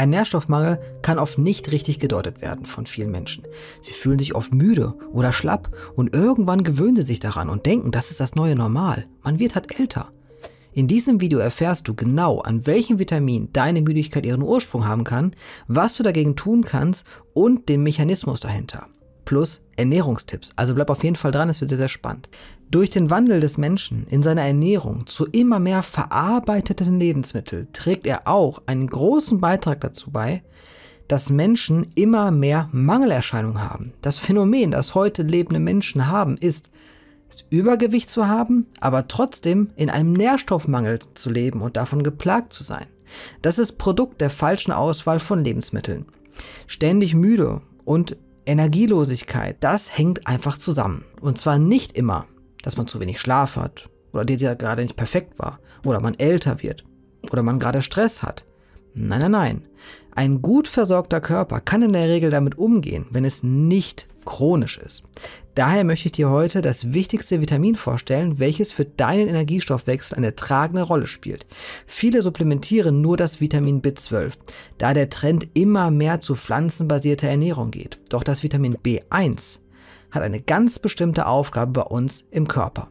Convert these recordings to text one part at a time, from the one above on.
Ein Nährstoffmangel kann oft nicht richtig gedeutet werden von vielen Menschen. Sie fühlen sich oft müde oder schlapp und irgendwann gewöhnen sie sich daran und denken, das ist das neue Normal. Man wird halt älter. In diesem Video erfährst du genau, an welchem Vitamin deine Müdigkeit ihren Ursprung haben kann, was du dagegen tun kannst und den Mechanismus dahinter plus Ernährungstipps. Also bleib auf jeden Fall dran, es wird sehr, sehr spannend. Durch den Wandel des Menschen in seiner Ernährung zu immer mehr verarbeiteten Lebensmitteln trägt er auch einen großen Beitrag dazu bei, dass Menschen immer mehr Mangelerscheinungen haben. Das Phänomen, das heute lebende Menschen haben, ist, ist Übergewicht zu haben, aber trotzdem in einem Nährstoffmangel zu leben und davon geplagt zu sein. Das ist Produkt der falschen Auswahl von Lebensmitteln. Ständig müde und Energielosigkeit, das hängt einfach zusammen. Und zwar nicht immer, dass man zu wenig Schlaf hat oder der gerade nicht perfekt war oder man älter wird oder man gerade Stress hat. Nein, nein, nein. Ein gut versorgter Körper kann in der Regel damit umgehen, wenn es nicht chronisch ist. Daher möchte ich dir heute das wichtigste Vitamin vorstellen, welches für deinen Energiestoffwechsel eine tragende Rolle spielt. Viele supplementieren nur das Vitamin B12, da der Trend immer mehr zu pflanzenbasierter Ernährung geht. Doch das Vitamin B1 hat eine ganz bestimmte Aufgabe bei uns im Körper.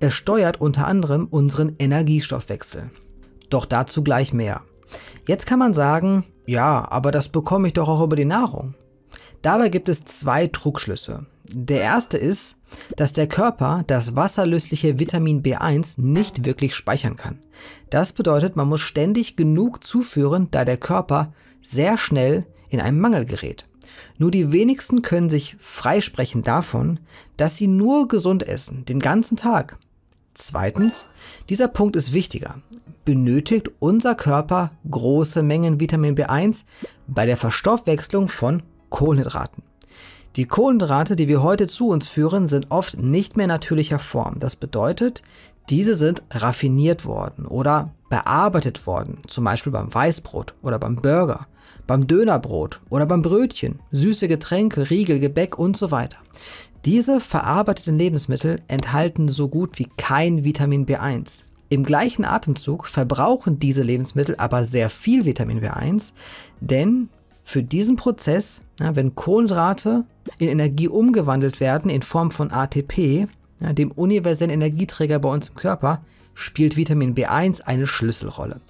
Es steuert unter anderem unseren Energiestoffwechsel. Doch dazu gleich mehr. Jetzt kann man sagen, ja, aber das bekomme ich doch auch über die Nahrung. Dabei gibt es zwei Trugschlüsse. Der erste ist, dass der Körper das wasserlösliche Vitamin B1 nicht wirklich speichern kann. Das bedeutet, man muss ständig genug zuführen, da der Körper sehr schnell in einen Mangel gerät. Nur die wenigsten können sich freisprechen davon, dass sie nur gesund essen, den ganzen Tag. Zweitens, dieser Punkt ist wichtiger. Benötigt unser Körper große Mengen Vitamin B1 bei der Verstoffwechslung von Kohlenhydraten? Die Kohlenhydrate, die wir heute zu uns führen, sind oft nicht mehr natürlicher Form. Das bedeutet, diese sind raffiniert worden oder bearbeitet worden, zum Beispiel beim Weißbrot oder beim Burger, beim Dönerbrot oder beim Brötchen, süße Getränke, Riegel, Gebäck und so weiter. Diese verarbeiteten Lebensmittel enthalten so gut wie kein Vitamin B1. Im gleichen Atemzug verbrauchen diese Lebensmittel aber sehr viel Vitamin B1, denn für diesen Prozess, wenn Kohlenhydrate in Energie umgewandelt werden in Form von ATP, ja, dem universellen Energieträger bei uns im Körper, spielt Vitamin B1 eine Schlüsselrolle.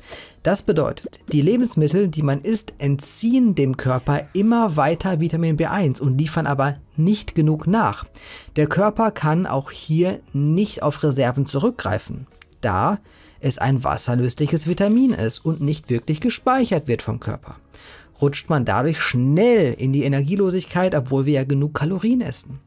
Das bedeutet, die Lebensmittel, die man isst, entziehen dem Körper immer weiter Vitamin B1 und liefern aber nicht genug nach. Der Körper kann auch hier nicht auf Reserven zurückgreifen, da es ein wasserlösliches Vitamin ist und nicht wirklich gespeichert wird vom Körper. Rutscht man dadurch schnell in die Energielosigkeit, obwohl wir ja genug Kalorien essen.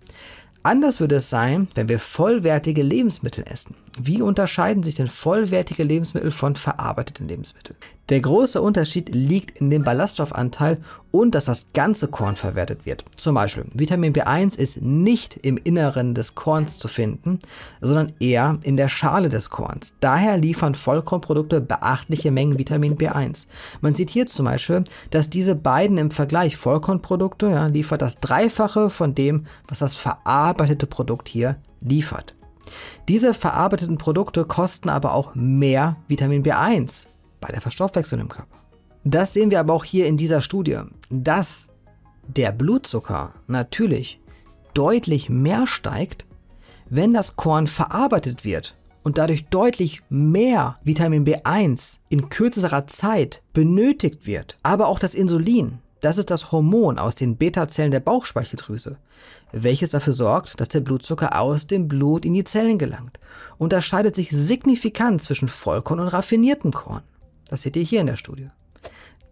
Anders würde es sein, wenn wir vollwertige Lebensmittel essen. Wie unterscheiden sich denn vollwertige Lebensmittel von verarbeiteten Lebensmitteln? Der große Unterschied liegt in dem Ballaststoffanteil und dass das ganze Korn verwertet wird. Zum Beispiel Vitamin B1 ist nicht im Inneren des Korns zu finden, sondern eher in der Schale des Korns. Daher liefern Vollkornprodukte beachtliche Mengen Vitamin B1. Man sieht hier zum Beispiel, dass diese beiden im Vergleich Vollkornprodukte ja, liefert das Dreifache von dem, was das verarbeitete Produkt hier liefert. Diese verarbeiteten Produkte kosten aber auch mehr Vitamin B1, bei der Verstoffwechselung im Körper. Das sehen wir aber auch hier in dieser Studie, dass der Blutzucker natürlich deutlich mehr steigt, wenn das Korn verarbeitet wird und dadurch deutlich mehr Vitamin B1 in kürzerer Zeit benötigt wird. Aber auch das Insulin, das ist das Hormon aus den Beta-Zellen der Bauchspeicheldrüse, welches dafür sorgt, dass der Blutzucker aus dem Blut in die Zellen gelangt. Unterscheidet sich signifikant zwischen Vollkorn und raffiniertem Korn. Das seht ihr hier in der Studie.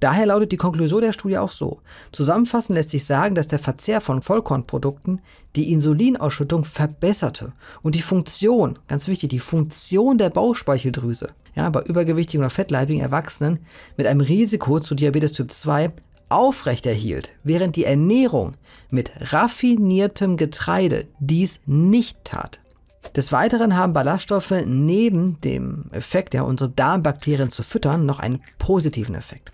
Daher lautet die Konklusion der Studie auch so. Zusammenfassend lässt sich sagen, dass der Verzehr von Vollkornprodukten die Insulinausschüttung verbesserte und die Funktion, ganz wichtig, die Funktion der Bauchspeicheldrüse ja, bei übergewichtigen oder fettleibigen Erwachsenen mit einem Risiko zu Diabetes Typ 2 aufrechterhielt, während die Ernährung mit raffiniertem Getreide dies nicht tat. Des Weiteren haben Ballaststoffe neben dem Effekt, ja, unsere Darmbakterien zu füttern, noch einen positiven Effekt.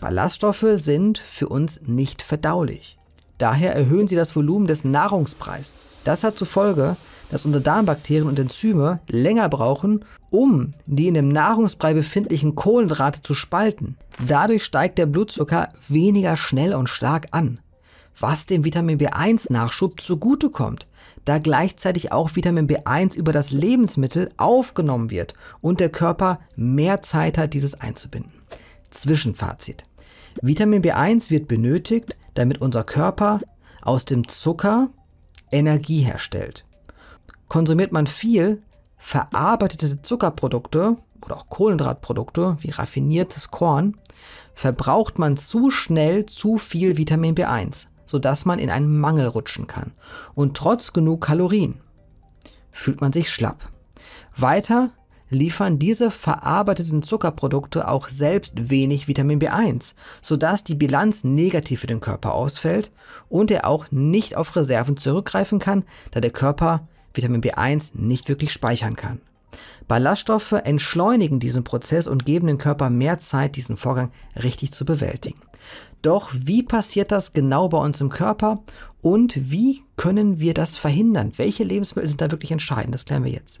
Ballaststoffe sind für uns nicht verdaulich. Daher erhöhen sie das Volumen des Nahrungspreises. Das hat zur Folge, dass unsere Darmbakterien und Enzyme länger brauchen, um die in dem Nahrungsbrei befindlichen Kohlenhydrate zu spalten. Dadurch steigt der Blutzucker weniger schnell und stark an was dem Vitamin B1-Nachschub zugutekommt, da gleichzeitig auch Vitamin B1 über das Lebensmittel aufgenommen wird und der Körper mehr Zeit hat, dieses einzubinden. Zwischenfazit. Vitamin B1 wird benötigt, damit unser Körper aus dem Zucker Energie herstellt. Konsumiert man viel verarbeitete Zuckerprodukte oder auch Kohlenhydratprodukte wie raffiniertes Korn, verbraucht man zu schnell zu viel Vitamin B1 sodass man in einen Mangel rutschen kann. Und trotz genug Kalorien fühlt man sich schlapp. Weiter liefern diese verarbeiteten Zuckerprodukte auch selbst wenig Vitamin B1, sodass die Bilanz negativ für den Körper ausfällt und er auch nicht auf Reserven zurückgreifen kann, da der Körper Vitamin B1 nicht wirklich speichern kann. Ballaststoffe entschleunigen diesen Prozess und geben dem Körper mehr Zeit, diesen Vorgang richtig zu bewältigen. Doch wie passiert das genau bei uns im Körper und wie können wir das verhindern? Welche Lebensmittel sind da wirklich entscheidend? Das klären wir jetzt.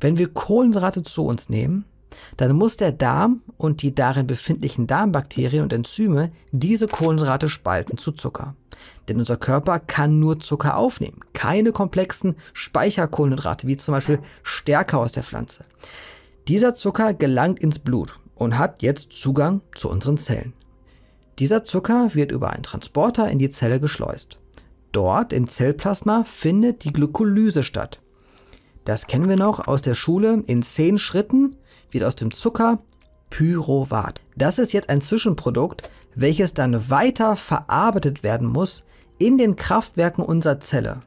Wenn wir Kohlenhydrate zu uns nehmen, dann muss der Darm und die darin befindlichen Darmbakterien und Enzyme diese Kohlenhydrate spalten zu Zucker. Denn unser Körper kann nur Zucker aufnehmen, keine komplexen Speicherkohlenhydrate wie zum Beispiel Stärke aus der Pflanze. Dieser Zucker gelangt ins Blut und hat jetzt Zugang zu unseren Zellen. Dieser Zucker wird über einen Transporter in die Zelle geschleust. Dort im Zellplasma findet die Glykolyse statt. Das kennen wir noch aus der Schule in zehn Schritten wird aus dem Zucker Pyruvat. Das ist jetzt ein Zwischenprodukt, welches dann weiter verarbeitet werden muss in den Kraftwerken unserer Zelle.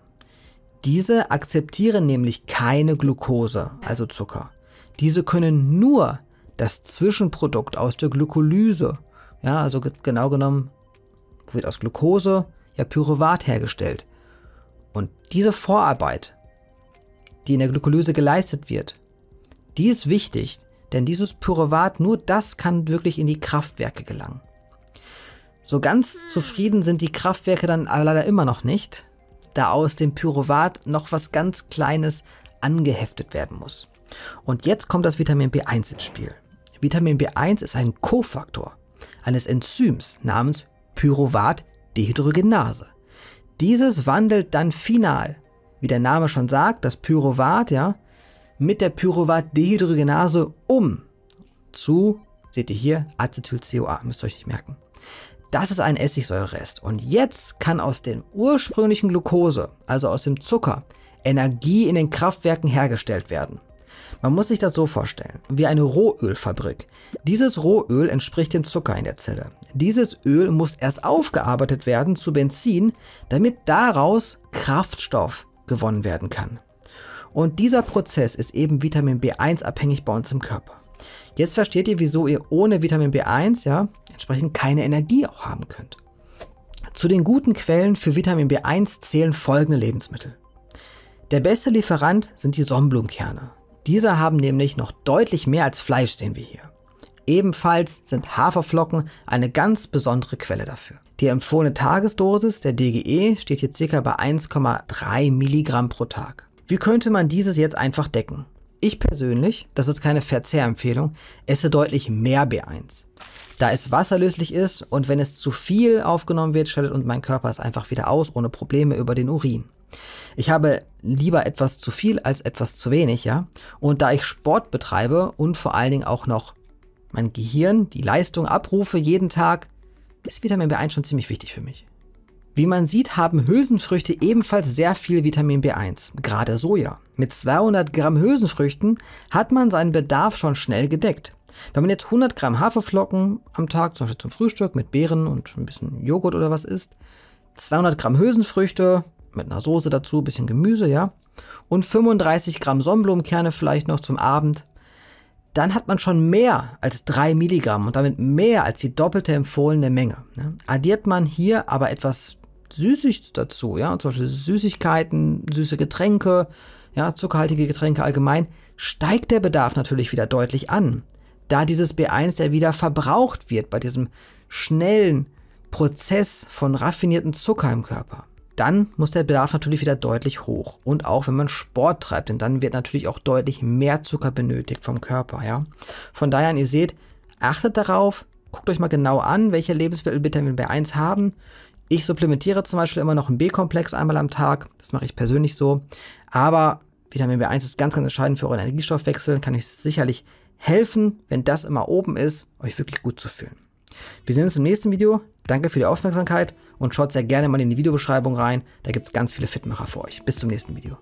Diese akzeptieren nämlich keine Glucose, also Zucker. Diese können nur das Zwischenprodukt aus der Glykolyse, ja, also genau genommen wird aus Glucose ja Pyruvat hergestellt. Und diese Vorarbeit, die in der Glykolyse geleistet wird, die ist wichtig, denn dieses Pyruvat, nur das kann wirklich in die Kraftwerke gelangen. So ganz zufrieden sind die Kraftwerke dann aber leider immer noch nicht, da aus dem Pyruvat noch was ganz Kleines angeheftet werden muss. Und jetzt kommt das Vitamin B1 ins Spiel. Vitamin B1 ist ein Kofaktor eines Enzyms namens Pyruvat-Dehydrogenase. Dieses wandelt dann final, wie der Name schon sagt, das Pyruvat ja, mit der Pyruvat-Dehydrogenase um zu, seht ihr hier, Acetyl-CoA, müsst ihr euch nicht merken. Das ist ein Essigsäurerest und jetzt kann aus dem ursprünglichen Glucose, also aus dem Zucker, Energie in den Kraftwerken hergestellt werden. Man muss sich das so vorstellen, wie eine Rohölfabrik. Dieses Rohöl entspricht dem Zucker in der Zelle. Dieses Öl muss erst aufgearbeitet werden zu Benzin, damit daraus Kraftstoff gewonnen werden kann. Und dieser Prozess ist eben Vitamin B1 abhängig bei uns im Körper. Jetzt versteht ihr, wieso ihr ohne Vitamin B1 ja entsprechend keine Energie auch haben könnt. Zu den guten Quellen für Vitamin B1 zählen folgende Lebensmittel. Der beste Lieferant sind die Sonnenblumenkerne. Diese haben nämlich noch deutlich mehr als Fleisch, sehen wir hier. Ebenfalls sind Haferflocken eine ganz besondere Quelle dafür. Die empfohlene Tagesdosis der DGE steht hier ca. bei 1,3 Milligramm pro Tag. Wie könnte man dieses jetzt einfach decken? Ich persönlich, das ist keine Verzehrempfehlung, esse deutlich mehr B1. Da es wasserlöslich ist und wenn es zu viel aufgenommen wird, scheidet und mein Körper es einfach wieder aus, ohne Probleme über den Urin. Ich habe lieber etwas zu viel als etwas zu wenig, ja. Und da ich Sport betreibe und vor allen Dingen auch noch mein Gehirn, die Leistung abrufe jeden Tag, ist Vitamin B1 schon ziemlich wichtig für mich. Wie man sieht, haben Hülsenfrüchte ebenfalls sehr viel Vitamin B1, gerade Soja. Mit 200 Gramm Hülsenfrüchten hat man seinen Bedarf schon schnell gedeckt. Wenn man jetzt 100 Gramm Haferflocken am Tag, zum Beispiel zum Frühstück mit Beeren und ein bisschen Joghurt oder was isst, 200 Gramm Hülsenfrüchte mit einer Soße dazu, ein bisschen Gemüse, ja, und 35 Gramm Sonnenblumenkerne vielleicht noch zum Abend, dann hat man schon mehr als 3 Milligramm und damit mehr als die doppelte empfohlene Menge. Ne. Addiert man hier aber etwas süßig dazu, ja, zum Beispiel Süßigkeiten, süße Getränke, ja, zuckerhaltige Getränke allgemein, steigt der Bedarf natürlich wieder deutlich an, da dieses B1 ja wieder verbraucht wird bei diesem schnellen Prozess von raffinierten Zucker im Körper. Dann muss der Bedarf natürlich wieder deutlich hoch und auch wenn man Sport treibt, denn dann wird natürlich auch deutlich mehr Zucker benötigt vom Körper, ja. Von daher, ihr seht, achtet darauf, guckt euch mal genau an, welche Lebensmittel Vitamin B1 haben. Ich supplementiere zum Beispiel immer noch einen B-Komplex einmal am Tag. Das mache ich persönlich so. Aber Vitamin B1 ist ganz, ganz entscheidend für euren Energiestoffwechsel. Kann euch sicherlich helfen, wenn das immer oben ist, euch wirklich gut zu fühlen. Wir sehen uns im nächsten Video. Danke für die Aufmerksamkeit und schaut sehr gerne mal in die Videobeschreibung rein. Da gibt es ganz viele Fitmacher für euch. Bis zum nächsten Video.